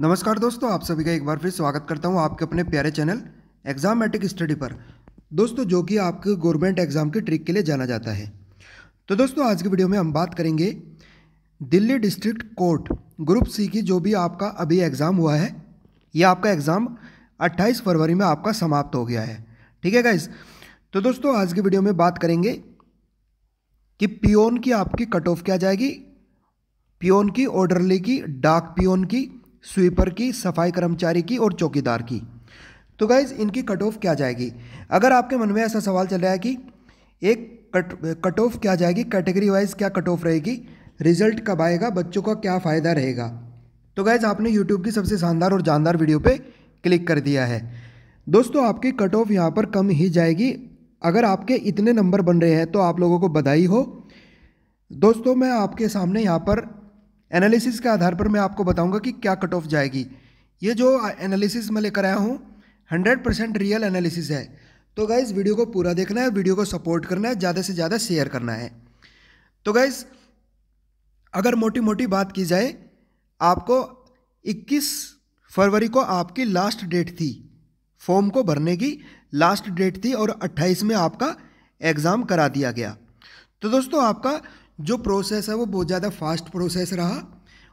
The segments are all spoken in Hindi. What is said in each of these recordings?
नमस्कार दोस्तों आप सभी का एक बार फिर स्वागत करता हूं आपके अपने प्यारे चैनल एग्जामेटिक स्टडी पर दोस्तों जो कि आपके गवर्नमेंट एग्ज़ाम के ट्रिक के लिए जाना जाता है तो दोस्तों आज की वीडियो में हम बात करेंगे Delhi district court group C की जो भी आपका अभी एग्ज़ाम हुआ है यह आपका एग्ज़ाम अट्ठाईस फरवरी में आपका समाप्त हो गया है ठीक है गाइज तो दोस्तों आज की वीडियो में बात करेंगे कि पियोन की आपकी कट ऑफ क्या जाएगी पियोन की ऑर्डरली की डाक पियोन की स्वीपर की सफाई कर्मचारी की और चौकीदार की तो गाइज़ इनकी कट ऑफ क्या जाएगी अगर आपके मन में ऐसा सवाल चल रहा है कि एक कट कट ऑफ क्या जाएगी कैटेगरी वाइज क्या कट ऑफ रहेगी रिजल्ट कब आएगा बच्चों का क्या फ़ायदा रहेगा तो गैज़ आपने यूट्यूब की सबसे शानदार और जानदार वीडियो पर क्लिक कर दिया है दोस्तों आपकी कट ऑफ यहाँ पर कम ही जाएगी अगर आपके इतने नंबर बन रहे हैं तो आप लोगों को बधाई हो दोस्तों मैं आपके सामने यहाँ पर एनालिसिस के आधार पर मैं आपको बताऊंगा कि क्या कट ऑफ जाएगी ये जो एनालिसिस मैं लेकर आया हूँ हंड्रेड परसेंट रियल एनालिसिस है तो गाइज़ वीडियो को पूरा देखना है वीडियो को सपोर्ट करना है ज़्यादा से ज़्यादा शेयर करना है तो गाइज़ अगर मोटी मोटी बात की जाए आपको 21 फरवरी को आपकी लास्ट डेट थी फॉर्म को भरने की लास्ट डेट थी और 28 में आपका एग्ज़ाम करा दिया गया तो दोस्तों आपका जो प्रोसेस है वो बहुत ज़्यादा फास्ट प्रोसेस रहा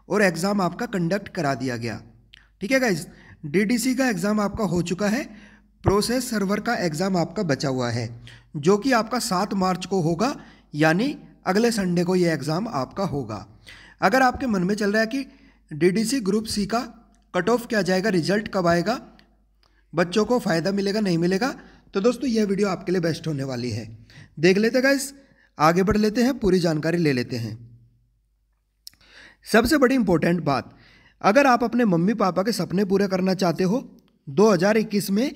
और एग्ज़ाम आपका कंडक्ट करा दिया गया ठीक है गाइज डी का एग्ज़ाम आपका हो चुका है प्रोसेस सर्वर का एग्ज़ाम आपका बचा हुआ है जो कि आपका सात मार्च को होगा यानी अगले संडे को ये एग्ज़ाम आपका होगा अगर आपके मन में चल रहा है कि डी ग्रुप सी का कट ऑफ क्या जाएगा रिजल्ट कब आएगा बच्चों को फ़ायदा मिलेगा नहीं मिलेगा तो दोस्तों यह वीडियो आपके लिए बेस्ट होने वाली है देख लेते गाइज़ आगे बढ़ लेते हैं पूरी जानकारी ले लेते हैं सबसे बड़ी इंपॉर्टेंट बात अगर आप अपने मम्मी पापा के सपने पूरे करना चाहते हो 2021 में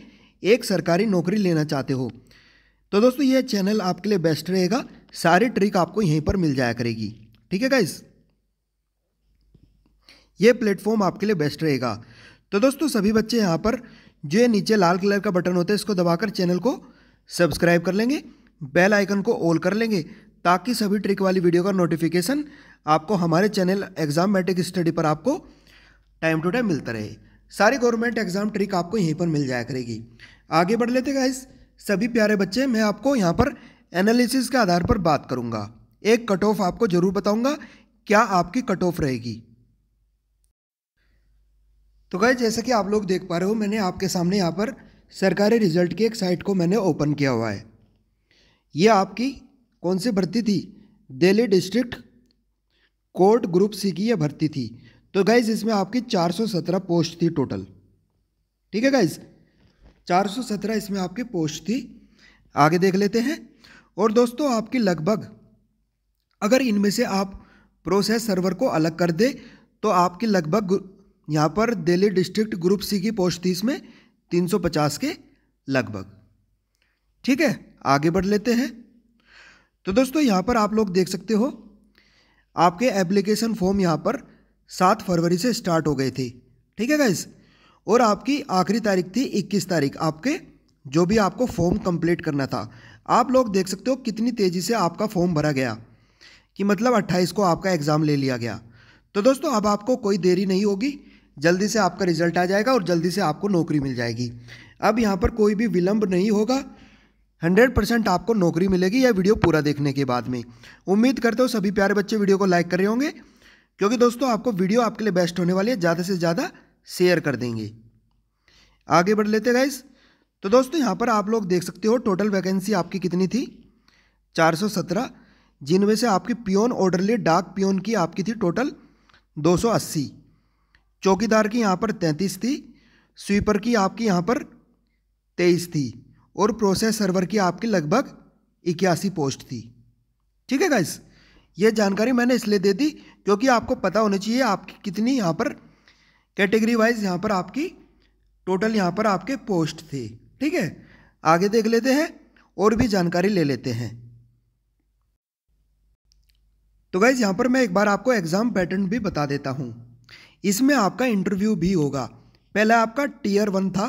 एक सरकारी नौकरी लेना चाहते हो तो दोस्तों यह चैनल आपके लिए बेस्ट रहेगा सारी ट्रिक आपको यहीं पर मिल जाया करेगी ठीक है गाइस ये प्लेटफॉर्म आपके लिए बेस्ट रहेगा तो दोस्तों सभी बच्चे यहाँ पर जो नीचे लाल कलर का बटन होता है इसको दबाकर चैनल को सब्सक्राइब कर लेंगे बेल आइकन को ऑल कर लेंगे ताकि सभी ट्रिक वाली वीडियो का नोटिफिकेशन आपको हमारे चैनल एग्जाम मैट्रिक स्टडी पर आपको टाइम टू टाइम मिलता रहे सारी गवर्नमेंट एग्जाम ट्रिक आपको यहीं पर मिल जाया करेगी आगे बढ़ लेते गाइस सभी प्यारे बच्चे मैं आपको यहाँ पर एनालिसिस के आधार पर बात करूँगा एक कट ऑफ आपको जरूर बताऊँगा क्या आपकी कट ऑफ रहेगी तो गाइस जैसा कि आप लोग देख पा रहे हो मैंने आपके सामने यहाँ पर सरकारी रिजल्ट की एक साइट को मैंने ओपन किया हुआ है ये आपकी कौन सी भर्ती थी Delhi district court group C की यह भर्ती थी तो गाइज इसमें आपकी 417 पोस्ट थी टोटल ठीक है गाइज 417 इसमें आपकी पोस्ट थी आगे देख लेते हैं और दोस्तों आपकी लगभग अगर इनमें से आप प्रोसेस सर्वर को अलग कर दे तो आपकी लगभग यहाँ पर दिल्ली डिस्ट्रिक्ट ग्रुप सी की पोस्ट थी इसमें 350 के लगभग ठीक है आगे बढ़ लेते हैं तो दोस्तों यहाँ पर आप लोग देख सकते हो आपके एप्लीकेशन फॉर्म यहाँ पर सात फरवरी से स्टार्ट हो गए थे ठीक है गाइज और आपकी आखिरी तारीख थी इक्कीस तारीख आपके जो भी आपको फॉर्म कंप्लीट करना था आप लोग देख सकते हो कितनी तेज़ी से आपका फॉर्म भरा गया कि मतलब अट्ठाईस को आपका एग्ज़ाम ले लिया गया तो दोस्तों अब आपको कोई देरी नहीं होगी जल्दी से आपका रिजल्ट आ जाएगा और जल्दी से आपको नौकरी मिल जाएगी अब यहाँ पर कोई भी विलंब नहीं होगा हंड्रेड परसेंट आपको नौकरी मिलेगी यह वीडियो पूरा देखने के बाद में उम्मीद करते हो सभी प्यारे बच्चे वीडियो को लाइक कर रहे होंगे क्योंकि दोस्तों आपको वीडियो आपके लिए बेस्ट होने वाली है ज़्यादा से ज़्यादा शेयर कर देंगे आगे बढ़ लेते गाइस तो दोस्तों यहाँ पर आप लोग देख सकते हो टोटल वैकेंसी आपकी कितनी थी सत्रह जिनमें से आपकी पियोन ऑर्डरली डाक पियोन की आपकी थी टोटल अस्सी चौकीदार की यहाँ पर तैंतीस थी स्वीपर की आपकी यहाँ पर तेईस थी और प्रोसेस सर्वर की आपकी लगभग इक्यासी पोस्ट थी ठीक है गाइस ये जानकारी मैंने इसलिए दे दी क्योंकि आपको पता होना चाहिए आपकी कितनी यहाँ पर कैटेगरी वाइज यहाँ पर आपकी टोटल यहाँ पर आपके पोस्ट थे ठीक है आगे देख लेते हैं और भी जानकारी ले लेते हैं तो गाइज यहाँ पर मैं एक बार आपको एग्ज़ाम पैटर्न भी बता देता हूँ इसमें आपका इंटरव्यू भी होगा पहले आपका टीयर वन था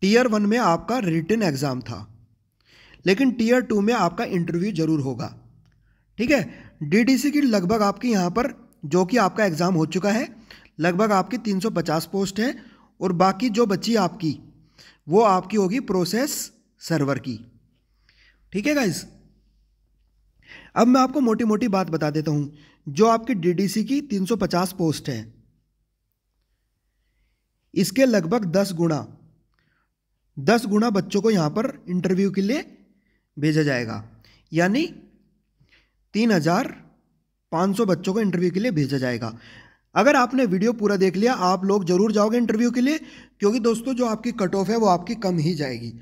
टीयर वन में आपका रिटर्न एग्ज़ाम था लेकिन टीयर टू में आपका इंटरव्यू ज़रूर होगा ठीक है डीडीसी की लगभग आपकी यहाँ पर जो कि आपका एग्ज़ाम हो चुका है लगभग आपकी 350 पोस्ट है और बाकी जो बची आपकी वो आपकी होगी प्रोसेस सर्वर की ठीक है गाइज अब मैं आपको मोटी मोटी बात बता देता हूँ जो आपकी डीडीसी की 350 पोस्ट है इसके लगभग 10 गुणा दस गुना बच्चों को यहाँ पर इंटरव्यू के लिए भेजा जाएगा यानी तीन हज़ार पाँच सौ बच्चों को इंटरव्यू के लिए भेजा जाएगा अगर आपने वीडियो पूरा देख लिया आप लोग जरूर जाओगे इंटरव्यू के लिए क्योंकि दोस्तों जो आपकी कट ऑफ है वो आपकी कम ही जाएगी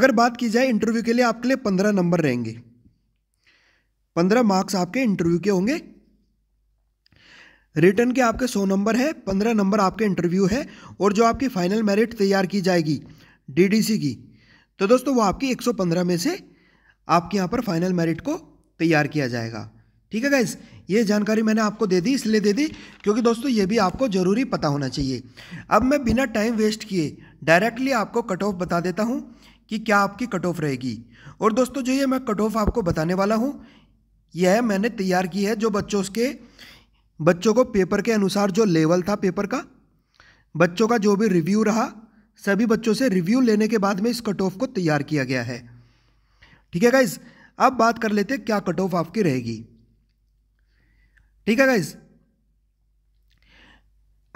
अगर बात की जाए इंटरव्यू के लिए आपके लिए पंद्रह नंबर रहेंगे पंद्रह मार्क्स आपके इंटरव्यू के होंगे रिटर्न के आपके सौ नंबर है पंद्रह नंबर आपके इंटरव्यू है और जो आपकी फाइनल मेरिट तैयार की जाएगी डी की तो दोस्तों वो आपकी 115 में से आपके यहाँ पर फाइनल मेरिट को तैयार किया जाएगा ठीक है गाइज ये जानकारी मैंने आपको दे दी इसलिए दे दी क्योंकि दोस्तों ये भी आपको ज़रूरी पता होना चाहिए अब मैं बिना टाइम वेस्ट किए डायरेक्टली आपको कट ऑफ बता देता हूँ कि क्या आपकी कट ऑफ रहेगी और दोस्तों जो ये मैं कट ऑफ आपको बताने वाला हूँ यह मैंने तैयार की है जो बच्चों के बच्चों को पेपर के अनुसार जो लेवल था पेपर का बच्चों का जो भी रिव्यू रहा सभी बच्चों से रिव्यू लेने के बाद में इस कट ऑफ को तैयार किया गया है ठीक है गाइज अब बात कर लेते हैं क्या कट ऑफ आपकी रहेगी ठीक है गाइज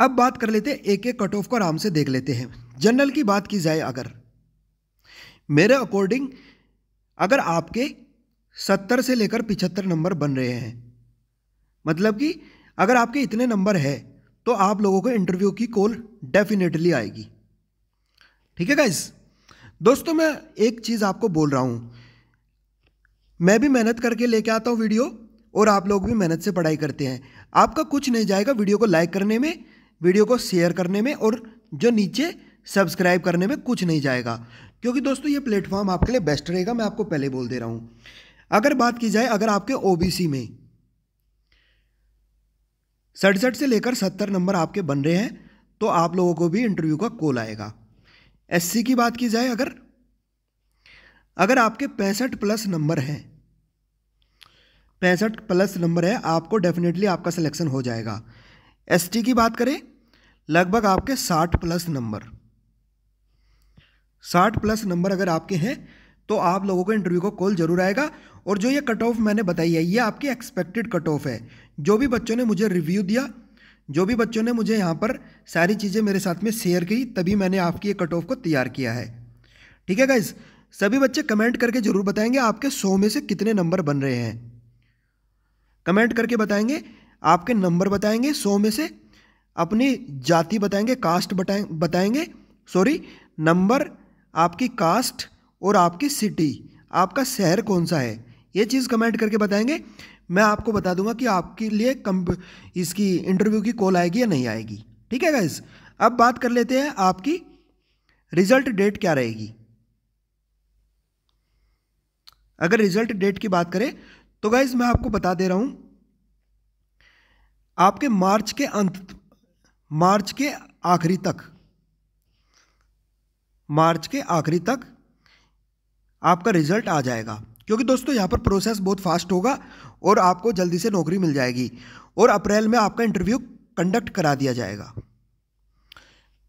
अब बात कर लेते हैं एक एक कट ऑफ को आराम से देख लेते हैं जनरल की बात की जाए अगर मेरे अकॉर्डिंग अगर आपके सत्तर से लेकर पिछहत्तर नंबर बन रहे हैं मतलब कि अगर आपके इतने नंबर है तो आप लोगों को इंटरव्यू की कॉल डेफिनेटली आएगी ठीक है गाइज दोस्तों मैं एक चीज़ आपको बोल रहा हूँ मैं भी मेहनत करके लेके आता हूँ वीडियो और आप लोग भी मेहनत से पढ़ाई करते हैं आपका कुछ नहीं जाएगा वीडियो को लाइक करने में वीडियो को शेयर करने में और जो नीचे सब्सक्राइब करने में कुछ नहीं जाएगा क्योंकि दोस्तों ये प्लेटफॉर्म आपके लिए बेस्ट रहेगा मैं आपको पहले बोल दे रहा हूँ अगर बात की जाए अगर आपके ओबीसी में सड़सठ से लेकर सत्तर नंबर आपके बन रहे हैं तो आप लोगों को भी इंटरव्यू का कॉल आएगा एस की बात की जाए अगर अगर आपके पैंसठ प्लस नंबर हैं पैंसठ प्लस नंबर है आपको डेफिनेटली आपका सिलेक्शन हो जाएगा एस की बात करें लगभग आपके साठ प्लस नंबर साठ प्लस नंबर अगर आपके हैं तो आप लोगों को इंटरव्यू का कॉल जरूर आएगा और जो ये कट ऑफ मैंने बताई है ये आपकी एक्सपेक्टेड कट ऑफ है जो भी बच्चों ने मुझे रिव्यू दिया जो भी बच्चों ने मुझे यहाँ पर सारी चीज़ें मेरे साथ में शेयर की तभी मैंने आपकी ये कट ऑफ को तैयार किया है ठीक है गाइज सभी बच्चे कमेंट करके ज़रूर बताएंगे आपके सौ में से कितने नंबर बन रहे हैं कमेंट करके बताएंगे आपके नंबर बताएंगे सौ में से अपनी जाति बताएंगे कास्ट बताएं बताएंगे सॉरी नंबर आपकी कास्ट और आपकी सिटी आपका शहर कौन सा है ये चीज़ कमेंट करके बताएंगे मैं आपको बता दूंगा कि आपके लिए कम इसकी इंटरव्यू की कॉल आएगी या नहीं आएगी ठीक है गाइज अब बात कर लेते हैं आपकी रिजल्ट डेट क्या रहेगी अगर रिजल्ट डेट की बात करें तो गाइज मैं आपको बता दे रहा हूं आपके मार्च के अंत मार्च के आखिरी तक मार्च के आखिरी तक आपका रिजल्ट आ जाएगा क्योंकि दोस्तों यहाँ पर प्रोसेस बहुत फास्ट होगा और आपको जल्दी से नौकरी मिल जाएगी और अप्रैल में आपका इंटरव्यू कंडक्ट करा दिया जाएगा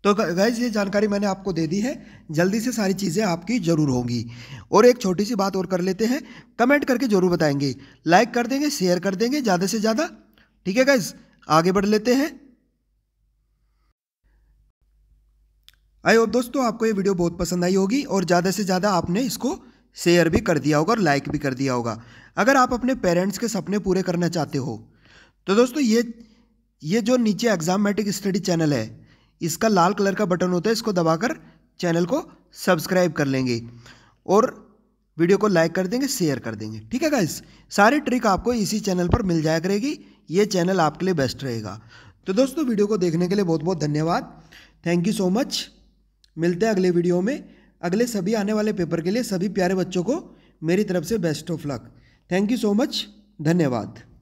तो गैज ये जानकारी मैंने आपको दे दी है जल्दी से सारी चीज़ें आपकी ज़रूर होंगी और एक छोटी सी बात और कर लेते हैं कमेंट करके ज़रूर बताएंगे लाइक कर देंगे शेयर कर देंगे ज़्यादा से ज़्यादा ठीक है गैज आगे बढ़ लेते हैं आई होप दोस्तों आपको ये वीडियो बहुत पसंद आई होगी और ज़्यादा से ज़्यादा आपने इसको शेयर भी कर दिया होगा और लाइक भी कर दिया होगा अगर आप अपने पेरेंट्स के सपने पूरे करना चाहते हो तो दोस्तों ये ये जो नीचे एग्जामेटिक स्टडी चैनल है इसका लाल कलर का बटन होता है इसको दबाकर चैनल को सब्सक्राइब कर लेंगे और वीडियो को लाइक कर देंगे शेयर कर देंगे ठीक है गाइस सारी ट्रिक आपको इसी चैनल पर मिल जाया करेगी ये चैनल आपके लिए बेस्ट रहेगा तो दोस्तों वीडियो को देखने के लिए बहुत बहुत धन्यवाद थैंक यू सो मच मिलते हैं अगले वीडियो में अगले सभी आने वाले पेपर के लिए सभी प्यारे बच्चों को मेरी तरफ से best of luck thank you so much धन्यवाद